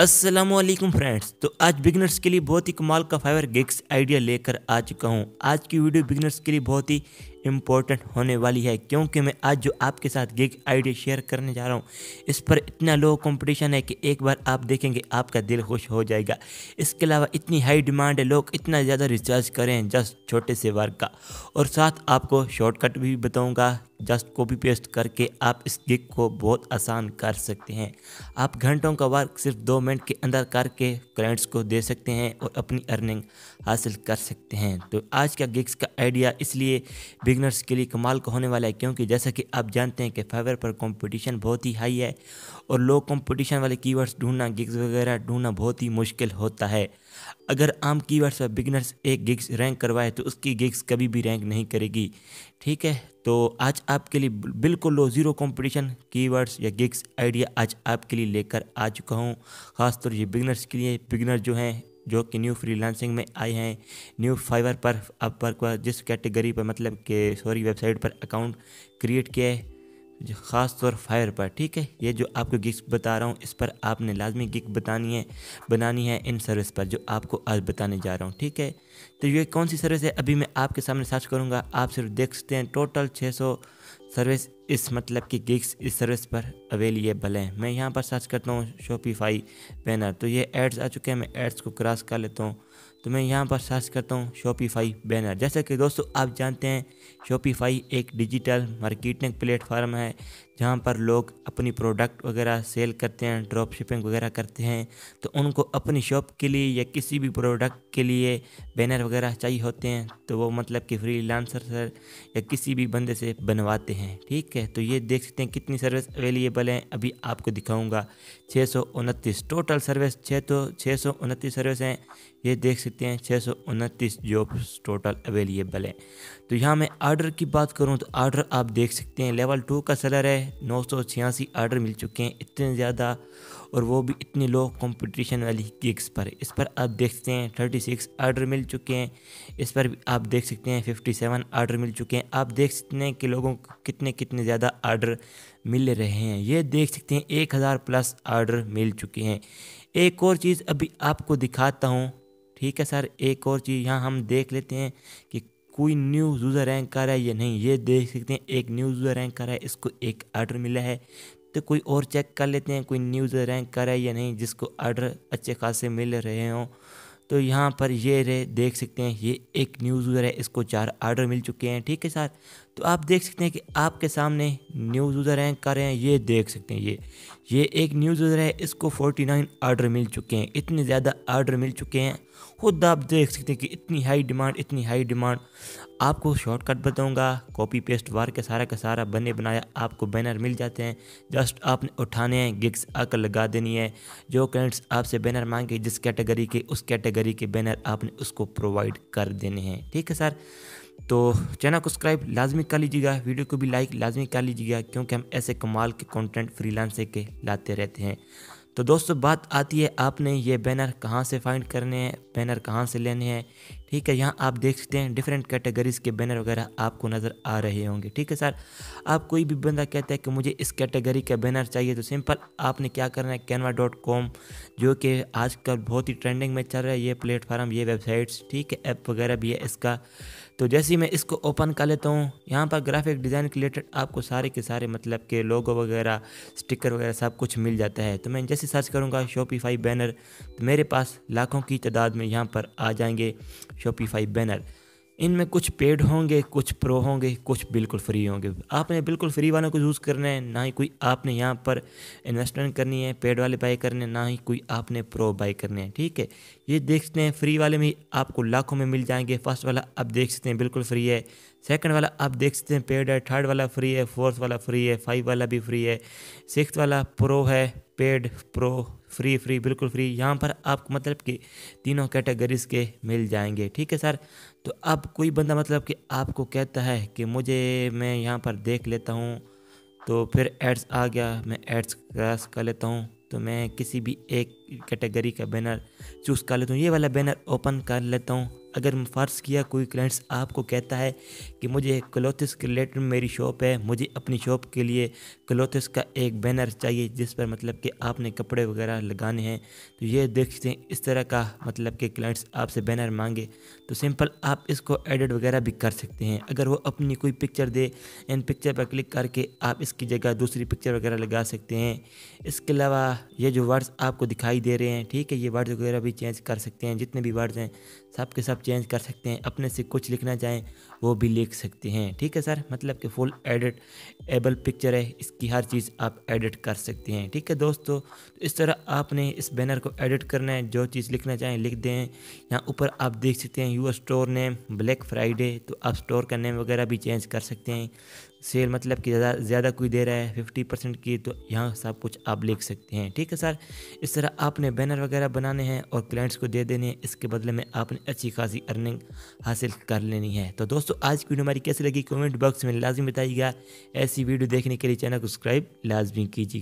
Aslam friends तो आज beginners के लिए बहुत ही कमाल का फाइवर गिग्स आइडिया लेकर आ चुका हूँ आज की वीडियो बिगनर्स के लिए बहुत ही इम्पोर्टेंट होने वाली है क्योंकि मैं आज जो आपके साथ गिग आईडी शेयर करने जा रहा हूँ इस पर इतना लो कंपटीशन है कि एक बार आप देखेंगे आपका दिल खुश हो जाएगा इसके अलावा इतनी हाई डिमांड है लोग इतना ज़्यादा रिचार्ज करें जस्ट छोटे से वर्क का और साथ आपको शॉर्टकट भी बताऊँगा जस्ट कॉपी पेस्ट करके आप इस गिग को बहुत आसान कर सकते हैं आप घंटों का वर्क सिर्फ दो मिनट के अंदर करके क्लाइंट्स को दे सकते हैं और अपनी अर्निंग हासिल कर सकते हैं तो आज का गिग्स का आइडिया इसलिए बिगनर्स के लिए कमाल का होने वाला है क्योंकि जैसा कि आप जानते हैं कि फाइवर पर कंपटीशन बहुत ही हाई है और लो कंपटीशन वाले कीवर्ड्स ढूंढना गिग्स वगैरह ढूंढना बहुत ही मुश्किल होता है अगर आम कीवर्ड्स पर बिगनर्स एक गिग्स रैंक करवाए तो उसकी गिग्स कभी भी रैंक नहीं करेगी ठीक है तो आज आपके लिए बिल्कुल लो ज़ीरो कंपटीशन कीवर्ड्स या गिग्स आइडिया आज आपके लिए लेकर आ चुका हूँ खासतौर ये बिगनर्स के लिए बिगनर जो हैं जो कि न्यू फ्रीलांसिंग में आए हैं न्यू फाइवर पर अब पर जिस कैटेगरी पर मतलब के सॉरी वेबसाइट पर अकाउंट क्रिएट किया है जो ख़ास तौर फायर पर ठीक है ये जो आपको गिक्स बता रहा हूँ इस पर आपने लाजमी गिग बतानी है बनानी है इन सर्विस पर जो आपको आज बताने जा रहा हूँ ठीक है तो ये कौन सी सर्विस है अभी मैं आपके सामने सर्च करूँगा आप सिर्फ देख सकते हैं टोटल छः सौ सर्विस इस मतलब कि गिग्स इस सर्विस पर अवेलेबल है मैं यहाँ पर सर्च करता हूँ शॉपिफाई बैनर तो ये एड्स आ चुके हैं मैं एड्स को क्रॉस कर लेता हूँ तो मैं यहाँ पर सर्च करता हूँ शॉपिफाई बैनर जैसे कि दोस्तों आप जानते हैं शॉपिफाई एक डिजिटल मार्केटिंग प्लेटफार्म है जहाँ पर लोग अपनी प्रोडक्ट वगैरह सेल करते हैं ड्रॉप शिपिंग वगैरह करते हैं तो उनको अपनी शॉप के लिए या किसी भी प्रोडक्ट के लिए बैनर वगैरह चाहिए होते हैं तो वो मतलब कि फ्री लांसर सर या किसी भी बंदे से बनवाते हैं ठीक है तो ये देख सकते हैं कितनी सर्विस अवेलेबल हैं अभी आपको दिखाऊँगा छः सौ उनतीस टोटल सर्विस छः तो छः सौ उनतीस सर्विस हैं ये देख सकते हैं छः सौ उनतीस जॉब्स टोटल अवेलेबल हैं तो यहाँ मैं आर्डर की बात करूँ तो आर्डर आप देख सकते हैं लेवल टू का सेलर है नौ सौ छियासी आर्डर मिल चुके हैं इतने ज़्यादा और वो भी इतनी लो कंपटीशन वाली गिग्स पर इस पर आप देख सकते हैं थर्टी सिक्स आर्डर मिल चुके हैं इस पर भी आप देख सकते हैं फिफ्टी सेवन आर्डर मिल चुके हैं आप देख सकते हैं कि लोगों को कितने कितने ज़्यादा आर्डर मिल रहे हैं ये देख सकते हैं एक हज़ार प्लस आर्डर मिल चुके हैं एक और चीज़ अभी आपको दिखाता हूँ ठीक है सर एक और चीज़ यहाँ हम देख लेते हैं कि कोई न्यू यूज़र रैंक कर रहा है या नहीं ये देख सकते हैं एक न्यू यूज़र रैंक कर रहा है इसको एक आर्डर मिला है तो कोई और चेक कर लेते हैं कोई न्यू यूज़र रैंक कर रहा है या नहीं जिसको आर्डर अच्छे खासे मिल रहे हों तो यहाँ पर ये रहे देख सकते हैं ये एक न्यूज़ यूज़र है इसको चार आर्डर मिल चुके हैं ठीक है सर तो आप देख सकते हैं कि आपके सामने न्यूज़ यूज़र हैं कर रहे हैं ये देख सकते हैं ये ये एक न्यूज़ यूज़र है इसको 49 आर्डर मिल चुके हैं इतने ज़्यादा आर्डर मिल चुके हैं खुद आप देख सकते हैं कि इतनी हाई डिमांड इतनी हाई डिमांड आपको शॉर्टकट बताऊंगा कॉपी पेस्ट वार के सारा का सारा बने बनाया आपको बैनर मिल जाते हैं जस्ट आपने उठाने हैं गिग्स आकर लगा देनी है जो क्लाइंट्स आपसे बैनर मांगे जिस कैटेगरी के उस कैटेगरी के बैनर आपने उसको प्रोवाइड कर देने हैं ठीक है सर तो चैनल को सब्सक्राइब लाजमी कर लीजिएगा वीडियो को भी लाइक लाजमी कर लीजिएगा क्योंकि हम ऐसे कमाल के कंटेंट फ्रीलांसर के लाते रहते हैं तो दोस्तों बात आती है आपने ये बैनर कहाँ से फाइंड करने हैं बैनर कहाँ से लेने हैं ठीक है यहाँ आप देख सकते हैं डिफरेंट कैटेगरीज के बैनर वगैरह आपको नज़र आ रहे होंगे ठीक है सर आप कोई भी बंदा कहता है कि मुझे इस कैटेगरी का बैनर चाहिए तो सिंपल आपने क्या करना है कैनवा डॉट कॉम जो कि आजकल बहुत ही ट्रेंडिंग में चल रहा है ये प्लेटफार्म ये वेबसाइट्स ठीक है ऐप वगैरह भी है इसका तो जैसे ही मैं इसको ओपन कर लेता हूँ यहाँ पर ग्राफिक डिज़ाइन के रिलेटेड आपको सारे के सारे मतलब के लोगो वगैरह स्टिकर वगैरह सब कुछ मिल जाता है तो मैं जैसे सर्च करूँगा शॉपिफाई बैनर तो मेरे पास लाखों की तादाद में यहाँ पर आ जाएंगे शॉपिफाई बैनर इनमें कुछ पेड होंगे कुछ प्रो होंगे कुछ बिल्कुल फ्री होंगे आपने बिल्कुल फ्री वालों को यूज़ करना है ना ही कोई आपने यहाँ पर इन्वेस्टमेंट करनी है पेड वाले बाई करने ना ही कोई आपने प्रो बाई करने हैं ठीक है ये देखते हैं फ्री वाले में आपको लाखों में मिल जाएंगे फर्स्ट वाला आप देख सकते हैं बिल्कुल फ्री है सेकंड वाला आप देख सकते हैं पेड है थर्ड वाला फ्री है फोर्थ वाला फ्री है फाइव वाला भी फ्री है सिक्स वाला प्रो है पेड प्रो फ्री फ्री बिल्कुल फ्री यहाँ पर आप मतलब कि तीनों कैटेगरीज के मिल जाएंगे ठीक है सर तो अब कोई बंदा मतलब कि आपको कहता है कि मुझे मैं यहाँ पर देख लेता हूँ तो फिर एड्स आ गया मैं एड्स क्रॉस कर लेता हूँ तो मैं किसी भी एक कैटेगरी का बैनर चूज़ कर लेता हूँ ये वाला बैनर ओपन कर लेता हूँ अगर फ़र्ज़ किया कोई क्लाइंट्स आपको कहता है कि मुझे क्लोथस के रिलेटेड मेरी शॉप है मुझे अपनी शॉप के लिए क्लोथस का एक बैनर चाहिए जिस पर मतलब कि आपने कपड़े वगैरह लगाने हैं तो ये देखते हैं इस तरह का मतलब कि क्लाइंट्स आपसे बैनर मांगे तो सिंपल आप इसको एडिट वगैरह भी कर सकते हैं अगर वो अपनी कोई पिक्चर दे इन पिक्चर पर क्लिक करके आप इसकी जगह दूसरी पिक्चर वगैरह लगा सकते हैं इसके अलावा ये जो वर्ड्स आपको दिखाई दे रहे हैं ठीक है ये वर्ड्स वगैरह भी चेंज कर सकते हैं जितने भी वर्ड्स हैं सब के सब चेंज कर सकते हैं अपने से कुछ लिखना चाहें वो भी लिख सकते हैं ठीक है सर मतलब कि फुल एडिट एबल पिक्चर है इसकी हर चीज़ आप एडिट कर सकते हैं ठीक है दोस्तों तो इस तरह आपने इस बैनर को एडिट करना है जो चीज़ लिखना चाहें लिख दें यहाँ ऊपर आप देख सकते हैं your store name black Friday तो आप स्टोर का नेम वगैरह भी चेंज कर सकते हैं सेल मतलब कि ज़्यादा ज़्यादा कोई दे रहा है फिफ्टी परसेंट की तो यहाँ सब कुछ आप लिख सकते हैं ठीक है सर इस तरह आपने बैनर वगैरह बनाने हैं और क्लाइंट्स को दे देने हैं इसके बदले में आपने अच्छी खासी अर्निंग हासिल कर लेनी है तो दोस्तों आज की वीडियो हमारी कैसी लगी कमेंट बॉक्स में लाजमी बताइएगा ऐसी वीडियो देखने के लिए चैनल को सब्सक्राइब लाजमी कीजिएगा